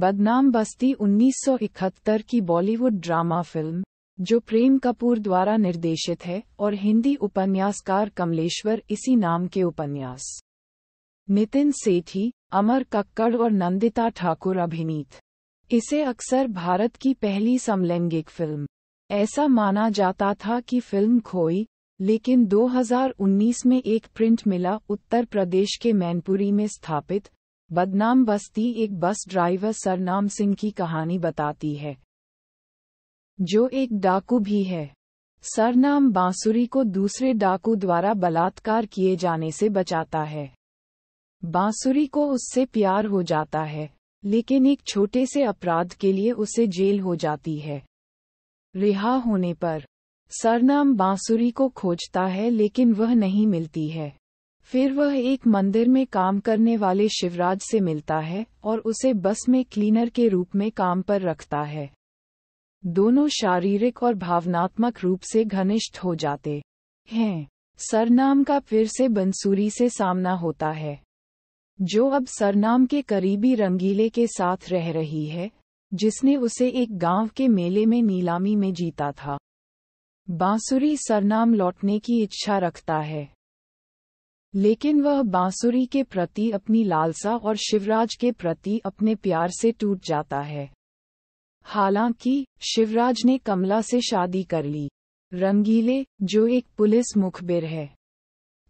बदनाम बस्ती 1971 की बॉलीवुड ड्रामा फिल्म जो प्रेम कपूर द्वारा निर्देशित है और हिंदी उपन्यासकार कमलेश्वर इसी नाम के उपन्यास नितिन सेठी अमर कक्कड़ और नंदिता ठाकुर अभिनीत इसे अक्सर भारत की पहली समलैंगिक फिल्म ऐसा माना जाता था कि फिल्म खोई लेकिन 2019 में एक प्रिंट मिला उत्तर प्रदेश के मैनपुरी में स्थापित बदनाम बस्ती एक बस ड्राइवर सरनाम सिंह की कहानी बताती है जो एक डाकू भी है सरनाम बांसुरी को दूसरे डाकू द्वारा बलात्कार किए जाने से बचाता है बांसुरी को उससे प्यार हो जाता है लेकिन एक छोटे से अपराध के लिए उसे जेल हो जाती है रिहा होने पर सरनाम बांसुरी को खोजता है लेकिन वह नहीं मिलती है फिर वह एक मंदिर में काम करने वाले शिवराज से मिलता है और उसे बस में क्लीनर के रूप में काम पर रखता है दोनों शारीरिक और भावनात्मक रूप से घनिष्ठ हो जाते हैं सरनाम का फिर से बंसूरी से सामना होता है जो अब सरनाम के करीबी रंगीले के साथ रह रही है जिसने उसे एक गांव के मेले में नीलामी में जीता था बांसुरी सरनाम लौटने की इच्छा रखता है लेकिन वह बांसुरी के प्रति अपनी लालसा और शिवराज के प्रति अपने प्यार से टूट जाता है हालांकि शिवराज ने कमला से शादी कर ली रंगीले जो एक पुलिस मुखबिर है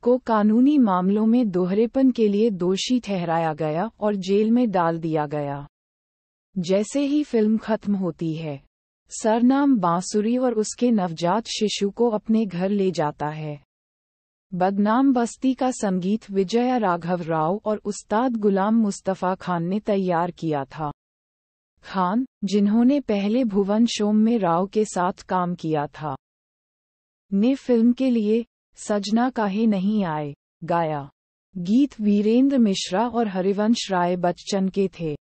को कानूनी मामलों में दोहरेपन के लिए दोषी ठहराया गया और जेल में डाल दिया गया जैसे ही फिल्म खत्म होती है सरनाम बांसुरी और उसके नवजात शिशु को अपने घर ले जाता है बदनाम बस्ती का संगीत विजया राघव राव और उस्ताद गुलाम मुस्तफ़ा खान ने तैयार किया था खान जिन्होंने पहले भुवन शोम में राव के साथ काम किया था ने फिल्म के लिए सजना काहे नहीं आए गाया गीत वीरेंद्र मिश्रा और हरिवंश राय बच्चन के थे